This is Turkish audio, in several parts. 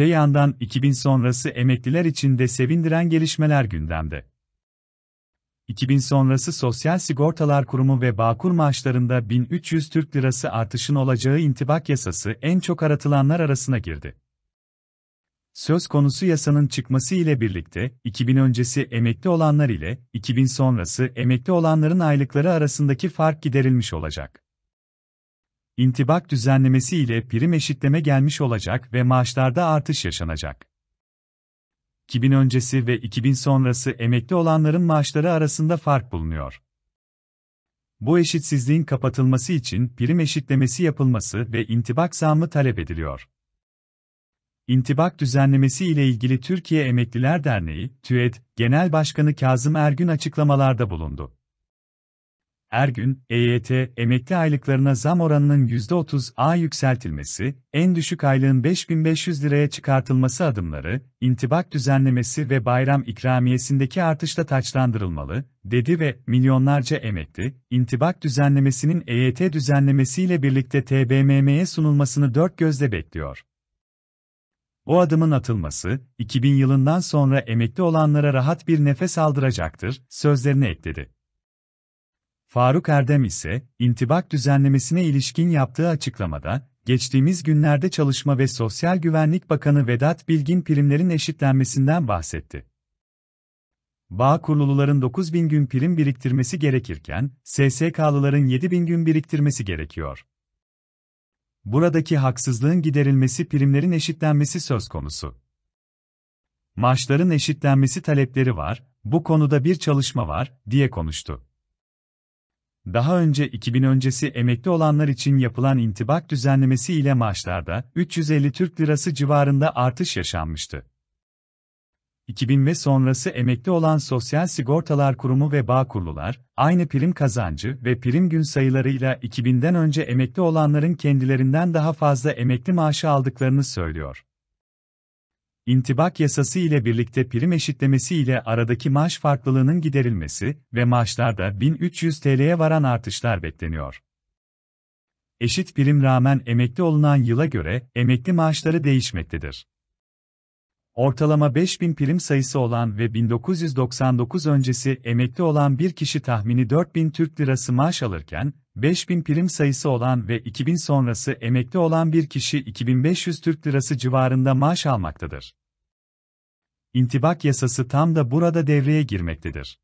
Öte yandan 2000 sonrası emekliler için de sevindiren gelişmeler gündemde. 2000 sonrası Sosyal Sigortalar Kurumu ve Bağkur maaşlarında 1300 Türk Lirası artışın olacağı intibak yasası en çok aratılanlar arasına girdi. Söz konusu yasanın çıkması ile birlikte 2000 öncesi emekli olanlar ile 2000 sonrası emekli olanların aylıkları arasındaki fark giderilmiş olacak intibak düzenlemesi ile prim eşitleme gelmiş olacak ve maaşlarda artış yaşanacak. 2000 öncesi ve 2000 sonrası emekli olanların maaşları arasında fark bulunuyor. Bu eşitsizliğin kapatılması için prim eşitlemesi yapılması ve intibak zammı talep ediliyor. İntibak düzenlemesi ile ilgili Türkiye Emekliler Derneği, TÜED, Genel Başkanı Kazım Ergün açıklamalarda bulundu her gün EYT emekli aylıklarına zam oranının %30'a yükseltilmesi, en düşük aylığın 5500 liraya çıkartılması adımları, intibak düzenlemesi ve bayram ikramiyesindeki artışla taçlandırılmalı, dedi ve milyonlarca emekli, intibak düzenlemesinin EYT düzenlemesiyle birlikte TBMM'ye sunulmasını dört gözle bekliyor. O adımın atılması, 2000 yılından sonra emekli olanlara rahat bir nefes aldıracaktır, sözlerini ekledi. Faruk Erdem ise, intibak düzenlemesine ilişkin yaptığı açıklamada, geçtiğimiz günlerde Çalışma ve Sosyal Güvenlik Bakanı Vedat Bilgin primlerin eşitlenmesinden bahsetti. Bağ kuruluların 9.000 gün prim biriktirmesi gerekirken, SSK'lıların 7.000 gün biriktirmesi gerekiyor. Buradaki haksızlığın giderilmesi primlerin eşitlenmesi söz konusu. Maaşların eşitlenmesi talepleri var, bu konuda bir çalışma var, diye konuştu daha önce 2000 öncesi emekli olanlar için yapılan intibak düzenlemesi ile maaşlarda 350 Türk Lirası civarında artış yaşanmıştı. 2000 ve sonrası emekli olan Sosyal Sigortalar Kurumu ve Bağkurlular, aynı prim kazancı ve prim gün sayılarıyla 2000'den önce emekli olanların kendilerinden daha fazla emekli maaşı aldıklarını söylüyor. İntibak yasası ile birlikte prim eşitlemesi ile aradaki maaş farklılığının giderilmesi ve maaşlarda 1300 TL'ye varan artışlar bekleniyor. Eşit prim rağmen emekli olunan yıla göre emekli maaşları değişmektedir. Ortalama 5000 prim sayısı olan ve 1999 öncesi emekli olan bir kişi tahmini 4000 Türk Lirası maaş alırken, 5000 prim sayısı olan ve 2000 sonrası emekli olan bir kişi 2500 Türk Lirası civarında maaş almaktadır. İntibak yasası tam da burada devreye girmektedir.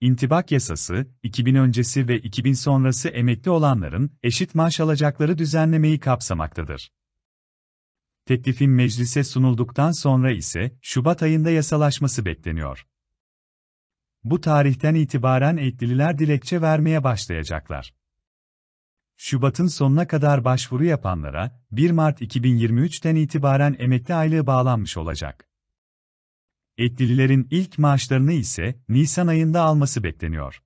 İntibak yasası, 2000 öncesi ve 2000 sonrası emekli olanların eşit maaş alacakları düzenlemeyi kapsamaktadır. Teklifin meclise sunulduktan sonra ise Şubat ayında yasalaşması bekleniyor. Bu tarihten itibaren eklililer dilekçe vermeye başlayacaklar. Şubat'ın sonuna kadar başvuru yapanlara 1 Mart 2023'ten itibaren emekli aylığı bağlanmış olacak. Etlilerin ilk maaşlarını ise Nisan ayında alması bekleniyor.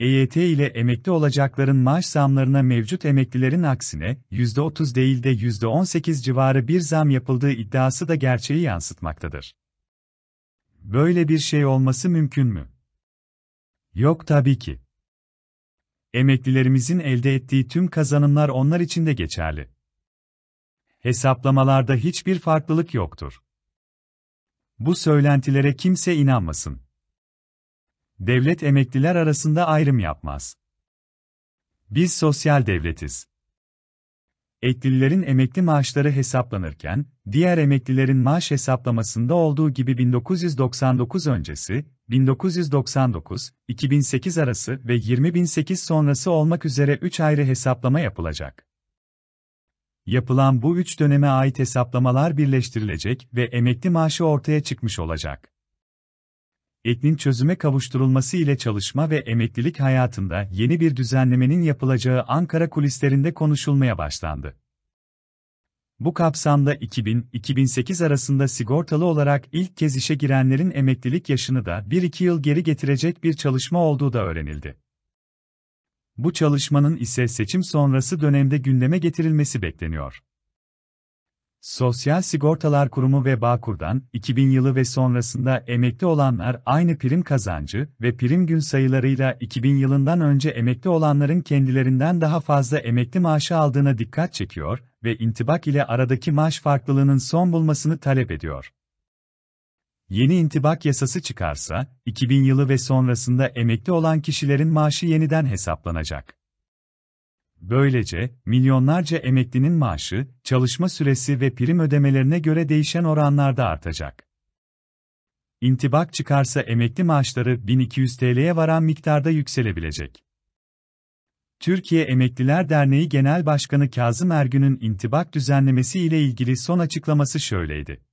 EYT ile emekli olacakların maaş zamlarına mevcut emeklilerin aksine %30 değil de %18 civarı bir zam yapıldığı iddiası da gerçeği yansıtmaktadır. Böyle bir şey olması mümkün mü? Yok tabii ki. Emeklilerimizin elde ettiği tüm kazanımlar onlar için de geçerli. Hesaplamalarda hiçbir farklılık yoktur. Bu söylentilere kimse inanmasın. Devlet emekliler arasında ayrım yapmaz. Biz sosyal devletiz. Eklilerin emekli maaşları hesaplanırken, diğer emeklilerin maaş hesaplamasında olduğu gibi 1999 öncesi, 1999-2008 arası ve 2008 sonrası olmak üzere 3 ayrı hesaplama yapılacak. Yapılan bu üç döneme ait hesaplamalar birleştirilecek ve emekli maaşı ortaya çıkmış olacak. Etnin çözüme kavuşturulması ile çalışma ve emeklilik hayatında yeni bir düzenlemenin yapılacağı Ankara kulislerinde konuşulmaya başlandı. Bu kapsamda 2000-2008 arasında sigortalı olarak ilk kez işe girenlerin emeklilik yaşını da 1-2 yıl geri getirecek bir çalışma olduğu da öğrenildi. Bu çalışmanın ise seçim sonrası dönemde gündeme getirilmesi bekleniyor. Sosyal Sigortalar Kurumu ve Bağkur'dan 2000 yılı ve sonrasında emekli olanlar aynı prim kazancı ve prim gün sayılarıyla 2000 yılından önce emekli olanların kendilerinden daha fazla emekli maaşı aldığına dikkat çekiyor ve intibak ile aradaki maaş farklılığının son bulmasını talep ediyor. Yeni intibak yasası çıkarsa, 2000 yılı ve sonrasında emekli olan kişilerin maaşı yeniden hesaplanacak. Böylece, milyonlarca emeklinin maaşı, çalışma süresi ve prim ödemelerine göre değişen oranlarda artacak. İntibak çıkarsa emekli maaşları 1200 TL'ye varan miktarda yükselebilecek. Türkiye Emekliler Derneği Genel Başkanı Kazım Ergün'ün intibak düzenlemesi ile ilgili son açıklaması şöyleydi.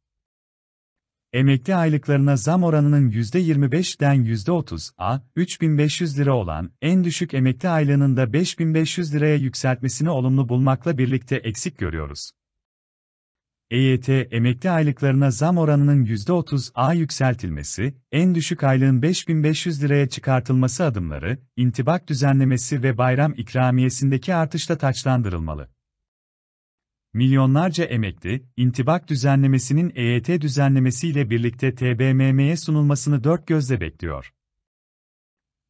Emekli aylıklarına zam oranının %25'den %30 a 3500 lira olan en düşük emekli aylığının da 5500 liraya yükseltmesini olumlu bulmakla birlikte eksik görüyoruz. EYT emekli aylıklarına zam oranının %30'a yükseltilmesi, en düşük aylığın 5500 liraya çıkartılması adımları, intibak düzenlemesi ve bayram ikramiyesindeki artışla taçlandırılmalı milyonlarca emekli, intibak düzenlemesinin EYT düzenlemesiyle birlikte TBMM'ye sunulmasını dört gözle bekliyor.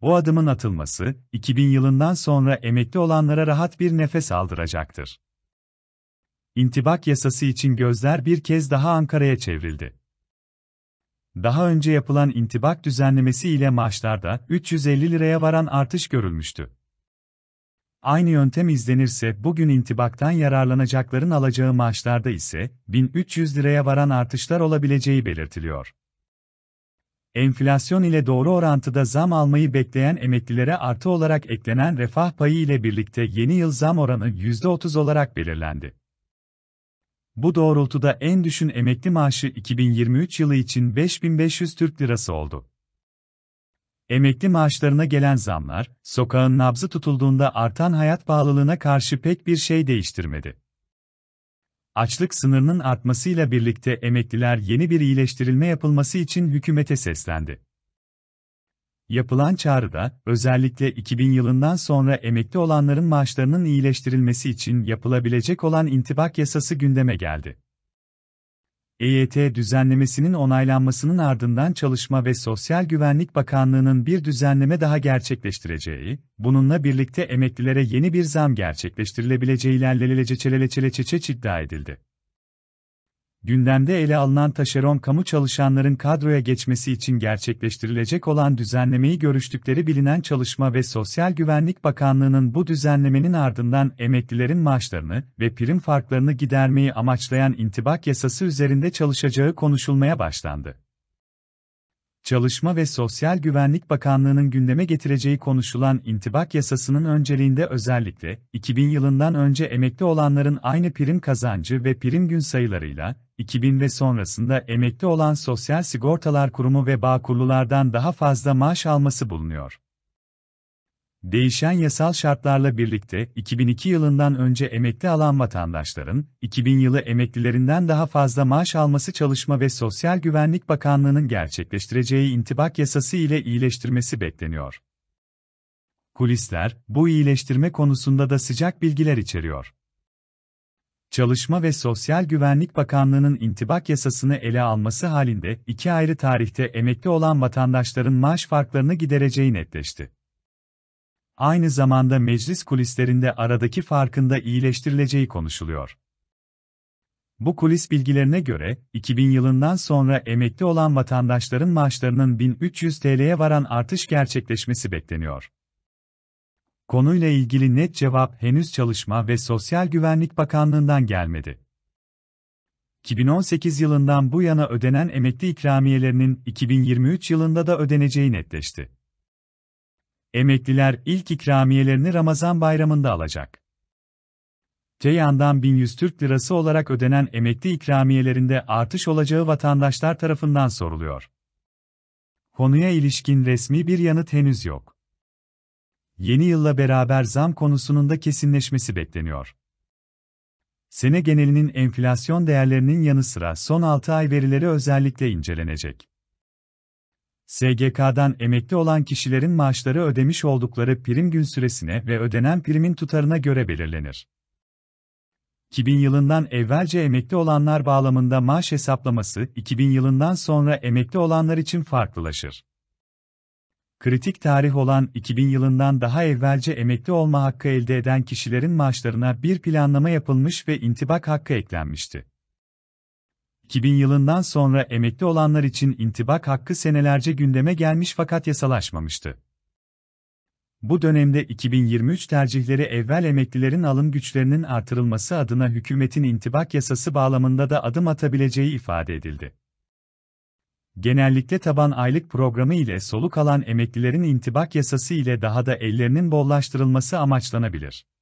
Bu adımın atılması, 2000 yılından sonra emekli olanlara rahat bir nefes aldıracaktır. İntibak yasası için gözler bir kez daha Ankara'ya çevrildi. Daha önce yapılan intibak düzenlemesi ile maaşlarda 350 liraya varan artış görülmüştü. Aynı yöntem izlenirse bugün intibaktan yararlanacakların alacağı maaşlarda ise 1300 liraya varan artışlar olabileceği belirtiliyor. Enflasyon ile doğru orantıda zam almayı bekleyen emeklilere artı olarak eklenen refah payı ile birlikte yeni yıl zam oranı %30 olarak belirlendi. Bu doğrultuda en düşün emekli maaşı 2023 yılı için 5500 Türk Lirası oldu. Emekli maaşlarına gelen zamlar, sokağın nabzı tutulduğunda artan hayat pahalılığına karşı pek bir şey değiştirmedi. Açlık sınırının artmasıyla birlikte emekliler yeni bir iyileştirilme yapılması için hükümete seslendi. Yapılan çağrıda, özellikle 2000 yılından sonra emekli olanların maaşlarının iyileştirilmesi için yapılabilecek olan intibak yasası gündeme geldi. EYT düzenlemesinin onaylanmasının ardından Çalışma ve Sosyal Güvenlik Bakanlığı'nın bir düzenleme daha gerçekleştireceği, bununla birlikte emeklilere yeni bir zam gerçekleştirilebileceği ilerlelelece çeleleçeleçeçe iddia edildi gündemde ele alınan taşeron kamu çalışanların kadroya geçmesi için gerçekleştirilecek olan düzenlemeyi görüştükleri bilinen Çalışma ve Sosyal Güvenlik Bakanlığı'nın bu düzenlemenin ardından emeklilerin maaşlarını ve prim farklarını gidermeyi amaçlayan intibak yasası üzerinde çalışacağı konuşulmaya başlandı. Çalışma ve Sosyal Güvenlik Bakanlığı'nın gündeme getireceği konuşulan intibak yasasının önceliğinde özellikle 2000 yılından önce emekli olanların aynı prim kazancı ve prim gün sayılarıyla 2000 ve sonrasında emekli olan Sosyal Sigortalar Kurumu ve Bağkurlulardan daha fazla maaş alması bulunuyor. Değişen yasal şartlarla birlikte 2002 yılından önce emekli alan vatandaşların 2000 yılı emeklilerinden daha fazla maaş alması Çalışma ve Sosyal Güvenlik Bakanlığı'nın gerçekleştireceği intibak yasası ile iyileştirmesi bekleniyor. Kulisler bu iyileştirme konusunda da sıcak bilgiler içeriyor. Çalışma ve Sosyal Güvenlik Bakanlığı'nın intibak yasasını ele alması halinde iki ayrı tarihte emekli olan vatandaşların maaş farklarını gidereceği netleşti aynı zamanda meclis kulislerinde aradaki farkında iyileştirileceği konuşuluyor. Bu kulis bilgilerine göre, 2000 yılından sonra emekli olan vatandaşların maaşlarının 1300 TL'ye varan artış gerçekleşmesi bekleniyor. Konuyla ilgili net cevap henüz Çalışma ve Sosyal Güvenlik Bakanlığı'ndan gelmedi. 2018 yılından bu yana ödenen emekli ikramiyelerinin 2023 yılında da ödeneceği netleşti. Emekliler ilk ikramiyelerini Ramazan bayramında alacak. Ceyhan'dan 1100 Türk Lirası olarak ödenen emekli ikramiyelerinde artış olacağı vatandaşlar tarafından soruluyor. Konuya ilişkin resmi bir yanıt henüz yok. Yeni yılla beraber zam konusunun da kesinleşmesi bekleniyor. Sene genelinin enflasyon değerlerinin yanı sıra son 6 ay verileri özellikle incelenecek. SGK'dan emekli olan kişilerin maaşları ödemiş oldukları prim gün süresine ve ödenen primin tutarına göre belirlenir. 2000 yılından evvelce emekli olanlar bağlamında maaş hesaplaması 2000 yılından sonra emekli olanlar için farklılaşır. Kritik tarih olan 2000 yılından daha evvelce emekli olma hakkı elde eden kişilerin maaşlarına bir planlama yapılmış ve intibak hakkı eklenmişti. 2000 yılından sonra emekli olanlar için intibak hakkı senelerce gündeme gelmiş fakat yasalaşmamıştı. Bu dönemde 2023 tercihleri evvel emeklilerin alım güçlerinin artırılması adına hükümetin intibak yasası bağlamında da adım atabileceği ifade edildi. Genellikle taban aylık programı ile soluk alan emeklilerin intibak yasası ile daha da ellerinin bollaştırılması amaçlanabilir.